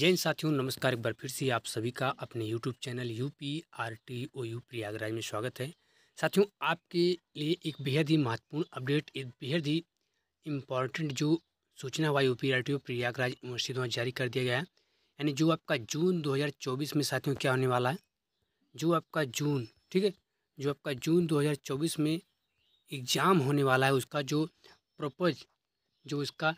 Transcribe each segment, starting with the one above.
जैन साथियों नमस्कार एक बार फिर से आप सभी का अपने YouTube channel U P R T O U Prayagraj में स्वागत है साथियों आपके लिए एक बेहद ही महत्वपूर्ण अपडेट एक बेहद ही इम्पॉर्टेंट जो सूचना हुआ U P R T O Prayagraj university द्वारा जारी कर दिया गया है यानी जो आपका जून चौबीस में साथियों क्या होने वाला है जो आपका जून ठीक है जो आपका जून चौबीस में एग्ज़ाम होने वाला है उसका जो प्रपोज जो इसका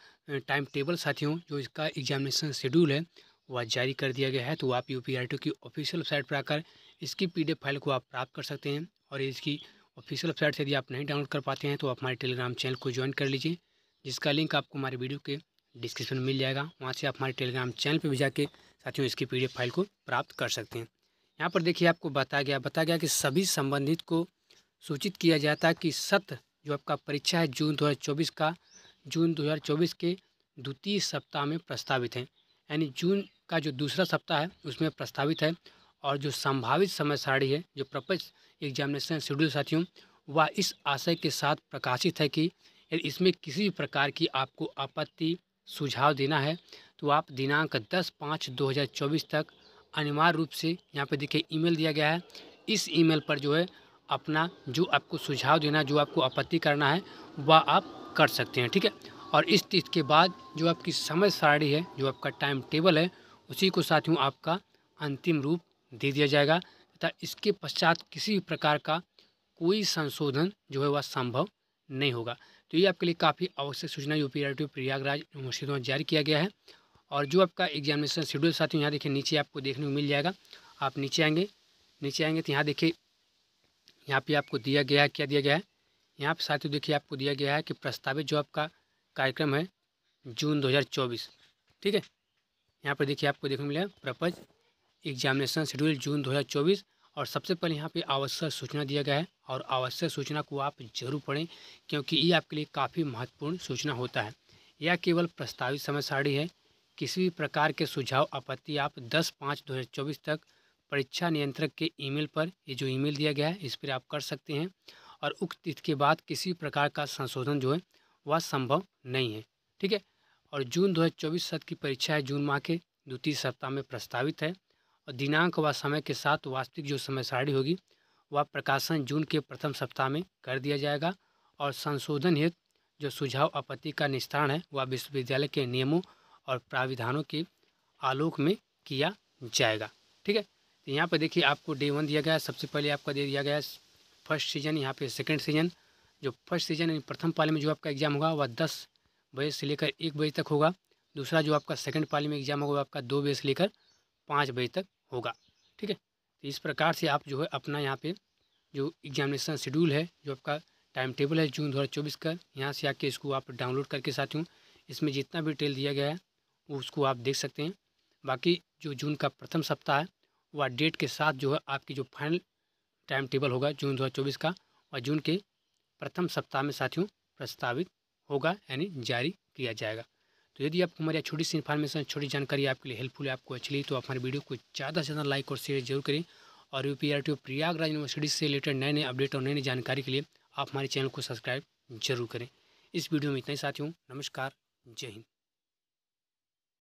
टाइम टेबल साथियों जो इसका एग्जामिनेशन शेड्यूल है वह जारी कर दिया गया है तो आप यू पी की ऑफिशियल वेबसाइट पर आकर इसकी पी फाइल को आप प्राप्त कर सकते हैं और इसकी ऑफिशियल वेबसाइट से यदि आप नहीं डाउनलोड कर पाते हैं तो आप हमारे टेलीग्राम चैनल को ज्वाइन कर लीजिए जिसका लिंक आपको हमारे वीडियो के डिस्क्रिप्शन में मिल जाएगा वहाँ से आप हमारे टेलीग्राम चैनल पर भी जाके साथियों इसकी पी फाइल को प्राप्त कर सकते हैं यहाँ पर देखिए आपको बताया गया बताया गया कि सभी संबंधित को सूचित किया जाता है कि सत्र जो आपका परीक्षा है जून दो का जून 2024 के द्वितीय सप्ताह में प्रस्तावित हैं यानी जून का जो दूसरा सप्ताह है उसमें प्रस्तावित है और जो संभावित समय सारणी है जो प्रपंच एग्जामिनेशन शेड्यूल साथियों वह इस आशय के साथ प्रकाशित है कि यदि इसमें किसी भी प्रकार की आपको आपत्ति सुझाव देना है तो आप दिनांक दस पाँच दो हज़ार चौबीस तक अनिवार्य रूप से यहाँ पर देखिए ईमेल दिया गया है इस ईमेल पर जो है अपना जो आपको सुझाव देना जो आपको आपत्ति करना है वह आप कर सकते हैं ठीक है और इस तीस के बाद जो आपकी समय सारणी है जो आपका टाइम टेबल है उसी को साथियों आपका अंतिम रूप दे दिया जाएगा तथा इसके पश्चात किसी भी प्रकार का कोई संशोधन जो है वह संभव नहीं होगा तो ये आपके लिए काफ़ी आवश्यक सूचना यू पी प्रयागराज यूनिवर्सिटी द्वारा जारी किया गया है और जो आपका एग्जामिनेशन शेड्यूल साथियों यहाँ देखिए नीचे आपको देखने को मिल जाएगा आप नीचे आएंगे नीचे आएंगे तो यहाँ देखिए यहाँ पे आपको दिया गया है क्या दिया गया है यहाँ पर साथियों देखिए आपको दिया गया है कि प्रस्तावित जो आपका कार्यक्रम है जून 2024 ठीक है यहाँ पर देखिए आपको देखने को मिला प्रपज एग्जामिनेशन शेड्यूल जून 2024 और सबसे पहले यहाँ पे आवश्यक सूचना दिया गया है और आवश्यक सूचना को आप जरूर पढ़ें क्योंकि ये आपके लिए काफ़ी महत्वपूर्ण सूचना होता है यह केवल प्रस्तावित समय सारणी है किसी भी प्रकार के सुझाव आपत्ति आप दस पाँच दो तक परीक्षा नियंत्रक के ईमेल पर ये जो ईमेल दिया गया है इस पर आप कर सकते हैं और उक्त तिथि के बाद किसी प्रकार का संशोधन जो है वह संभव नहीं है ठीक है और जून दो हज़ार चौबीस की परीक्षा है जून माह के द्वितीय सप्ताह में प्रस्तावित है और दिनांक व समय के साथ वास्तविक जो समय सारणी होगी वह प्रकाशन जून के प्रथम सप्ताह में कर दिया जाएगा और संशोधन हित जो सुझाव आपत्ति का निस्तारण है वह विश्वविद्यालय के नियमों और प्राविधानों के आलोक में किया जाएगा ठीक है तो यहाँ पर देखिए आपको डे वन दिया गया है सबसे पहले आपका दे दिया गया है फर्स्ट सीजन यहाँ पे सेकंड सीजन जो फर्स्ट सीजन यानी प्रथम पाली में जो आपका एग्ज़ाम होगा वह दस बजे से लेकर एक बजे तक होगा दूसरा जो आपका सेकंड पाली में एग्ज़ाम होगा वह आपका दो बजे से लेकर पाँच बजे तक होगा ठीक है तो इस प्रकार से आप जो है अपना यहाँ पे जो एग्जामिनेशन शेड्यूल है जो आपका टाइम टेबल है जून दो का यहाँ से आके इसको आप डाउनलोड करके साथियों इसमें जितना भी डिटेल दिया गया है उसको आप देख सकते हैं बाकी जो जून का प्रथम सप्ताह है वह डेट के साथ जो है आपकी जो फाइनल टाइम टेबल होगा जून 2024 का और जून के प्रथम सप्ताह में साथियों प्रस्तावित होगा यानी जारी किया जाएगा तो यदि आपको हमारी छोटी सी इन्फॉर्मेशन छोटी जानकारी आपके लिए हेल्पफुल है आपको अच्छी लगी तो आप हमारे वीडियो को ज़्यादा से ज़्यादा लाइक और शेयर जरूर करें और यू पी प्रयागराज यूनिवर्सिटी से रिलेटेड नए नए अपडेट और नई नई जानकारी के लिए आप हमारे चैनल को सब्सक्राइब जरूर करें इस वीडियो में इतना ही साथियों नमस्कार जय हिंद